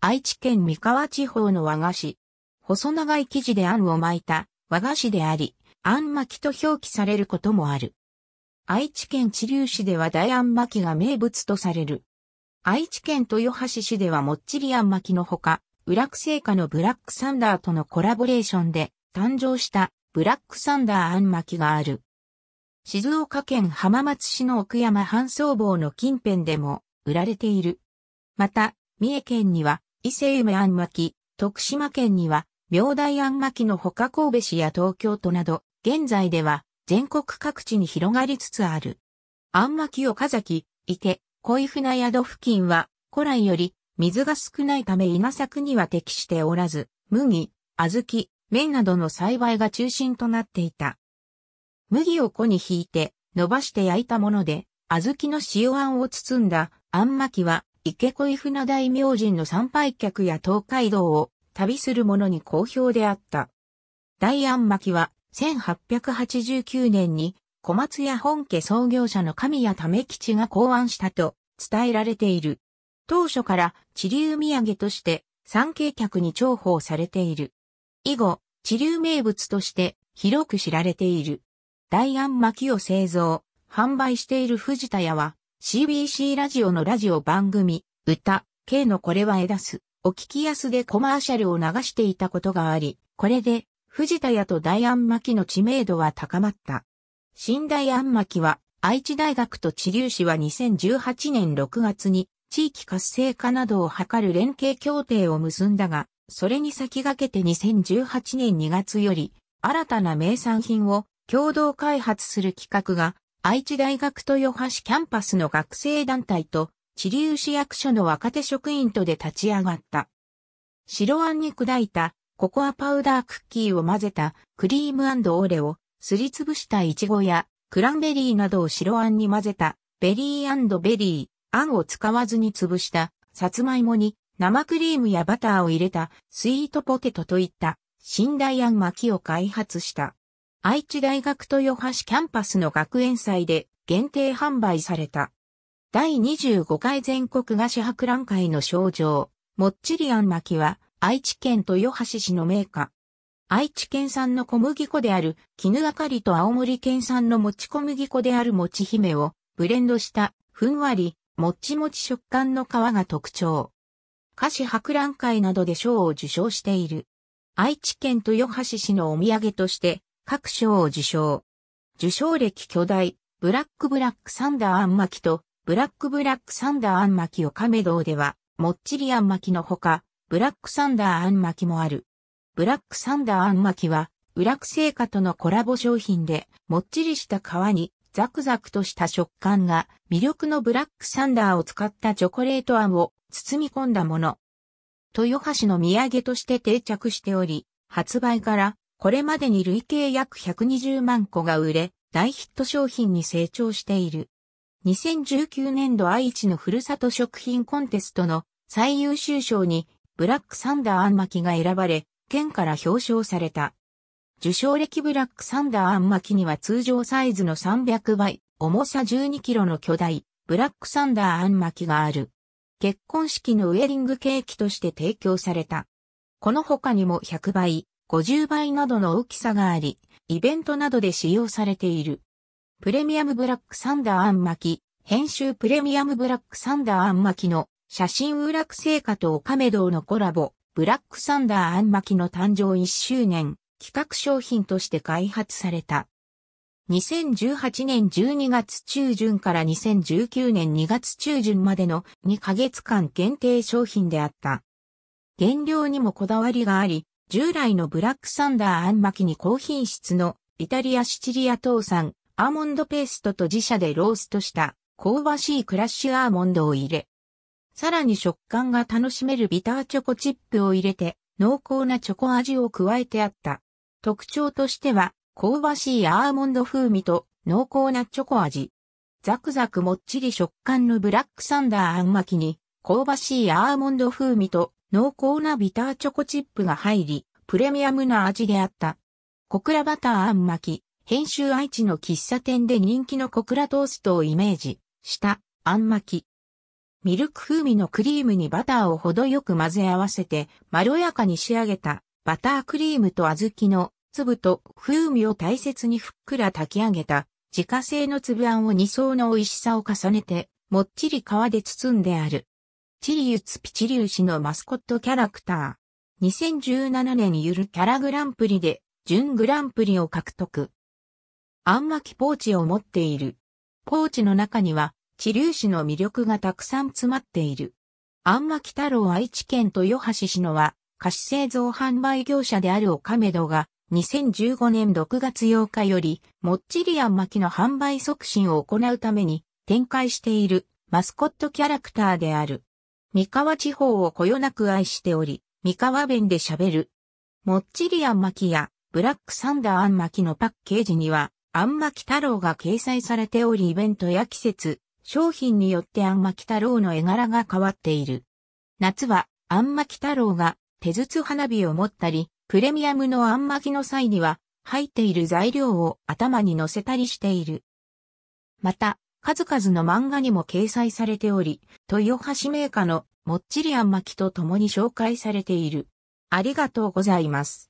愛知県三河地方の和菓子。細長い生地で餡を巻いた和菓子であり、餡巻きと表記されることもある。愛知県知立市では大餡巻きが名物とされる。愛知県豊橋市ではもっちり餡巻きのほか、裏ク製菓のブラックサンダーとのコラボレーションで誕生したブラックサンダー餡巻きがある。静岡県浜松市の奥山半僧坊の近辺でも売られている。また、三重県には伊勢梅あんまき、徳島県には、明大あんまきのほか神戸市や東京都など、現在では全国各地に広がりつつある。あん安巻岡崎、池、恋船宿付近は、古来より水が少ないため稲作には適しておらず、麦、小豆、麺などの栽培が中心となっていた。麦を粉にひいて、伸ばして焼いたもので、小豆の塩あんを包んだ、あんまきは、池伊船大明神の参拝客や東海道を旅する者に好評であった。大安巻は1889年に小松屋本家創業者の神谷為吉が考案したと伝えられている。当初から地流土産として参景客に重宝されている。以後、地流名物として広く知られている。大安巻を製造、販売している藤田屋は CBC ラジオのラジオ番組、歌、K のこれは枝す、お聞きやすでコマーシャルを流していたことがあり、これで、藤田屋と大安巻の知名度は高まった。新大安巻は、愛知大学と知立市は2018年6月に、地域活性化などを図る連携協定を結んだが、それに先駆けて2018年2月より、新たな名産品を共同開発する企画が愛知大学豊橋キャンパスの学生団体と、知立市役所の若手職員とで立ち上がった。白あんに砕いたココアパウダークッキーを混ぜたクリームオーレをすりつぶしたイチゴやクランベリーなどを白あんに混ぜたベリーベリー、あんを使わずに潰したさつまいもに生クリームやバターを入れたスイートポテトといった新大あん巻きを開発した。愛知大学豊橋キャンパスの学園祭で限定販売された。第25回全国菓子博覧会の賞状、もっちりあん巻きは愛知県豊橋市の銘菓。愛知県産の小麦粉である絹あかりと青森県産のもち小麦粉であるもち姫をブレンドしたふんわりもちもち食感の皮が特徴。菓子博覧会などで賞を受賞している。愛知県豊橋市のお土産として各賞を受賞。受賞歴巨大、ブラックブラックサンダーアン巻きと、ブラックブラックサンダーアン巻きを亀堂では、もっちりあん巻きのほか、ブラックサンダーあん巻きもある。ブラックサンダーあん巻きは、裏ラ製菓とのコラボ商品で、もっちりした皮に、ザクザクとした食感が魅力のブラックサンダーを使ったチョコレートあんを包み込んだもの。豊橋の土産として定着しており、発売からこれまでに累計約120万個が売れ、大ヒット商品に成長している。2019年度愛知のふるさと食品コンテストの最優秀賞にブラックサンダーアンマキが選ばれ、県から表彰された。受賞歴ブラックサンダーアンマキには通常サイズの300倍、重さ12キロの巨大、ブラックサンダーアンマキがある。結婚式のウェディングケーキとして提供された。この他にも100倍、50倍などの大きさがあり、イベントなどで使用されている。プレミアムブラックサンダーアンマキ、編集プレミアムブラックサンダーアンマキの写真裏ク成果とカメドのコラボ、ブラックサンダーアンマキの誕生1周年、企画商品として開発された。2018年12月中旬から2019年2月中旬までの2ヶ月間限定商品であった。原料にもこだわりがあり、従来のブラックサンダーあん巻きに高品質のイタリアシチリア島産アーモンドペーストと自社でローストした香ばしいクラッシュアーモンドを入れ、さらに食感が楽しめるビターチョコチップを入れて濃厚なチョコ味を加えてあった。特徴としては香ばしいアーモンド風味と濃厚なチョコ味。ザクザクもっちり食感のブラックサンダーあん巻きに香ばしいアーモンド風味と濃厚なビターチョコチップが入り、プレミアムな味であった。小倉バターあん巻き、編集愛知の喫茶店で人気の小倉トーストをイメージしたあん巻き。ミルク風味のクリームにバターを程よく混ぜ合わせて、まろやかに仕上げたバタークリームと小豆の粒と風味を大切にふっくら炊き上げた自家製の粒あんを2層の美味しさを重ねて、もっちり皮で包んである。チリユツピチリウシのマスコットキャラクター。2017年ゆるキャラグランプリで、準グランプリを獲得。あんまきポーチを持っている。ポーチの中には、チリウシの魅力がたくさん詰まっている。あんまき太郎愛知県豊橋市のは、菓子製造販売業者であるオカメドが、2015年6月8日より、もっちりあんまきの販売促進を行うために、展開しているマスコットキャラクターである。三河地方をこよなく愛しており、三河弁で喋る。もっちりあんまきや、ブラックサンダーあんまきのパッケージには、あんまき太郎が掲載されておりイベントや季節、商品によってあんまき太郎の絵柄が変わっている。夏は、あんまき太郎が手筒花火を持ったり、プレミアムのあんまきの際には、入っている材料を頭に乗せたりしている。また、数々の漫画にも掲載されており、豊橋名家のもっちりあんまきと共に紹介されている。ありがとうございます。